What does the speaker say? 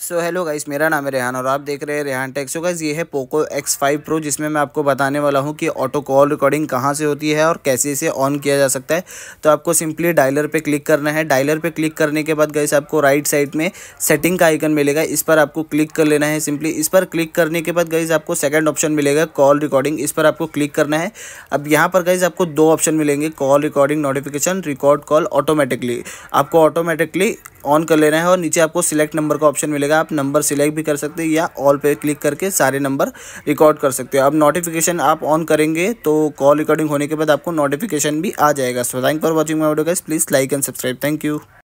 so hello guys मेरा नाम है रेहान और आप देख रहे हैं रेहान टेक सो गाइस ये है पोको एक्स फाइव प्रो जिसमें मैं आपको बताने वाला हूँ कि ऑटो कॉल रिकॉर्डिंग कहाँ से होती है और कैसे इसे ऑन किया जा सकता है तो आपको सिंपली डायलर पे क्लिक करना है डायलर पे क्लिक करने के बाद गाइस आपको राइट साइड में सेटिंग का आइकन मिलेगा इस पर आपको क्लिक कर लेना है सिंपली इस पर क्लिक करने के बाद गाइज आपको सेकेंड ऑप्शन मिलेगा कॉल रिकॉर्डिंग इस पर आपको क्लिक करना है अब यहाँ पर गाइज आपको दो ऑप्शन मिलेंगे call recording notification record call automatically आपको ऑटोमेटिकली ऑन कर लेना है और नीचे आपको सिलेक्ट नंबर का ऑप्शन मिलेगा आप नंबर सिलेक्ट भी कर सकते हैं या ऑल पे क्लिक करके सारे नंबर रिकॉर्ड कर सकते हो अब नोटिफिकेशन आप ऑन करेंगे तो कॉल रिकॉर्डिंग होने के बाद आपको नोटिफिकेशन भी आ जाएगा so thank for watching my video guys please like and subscribe thank you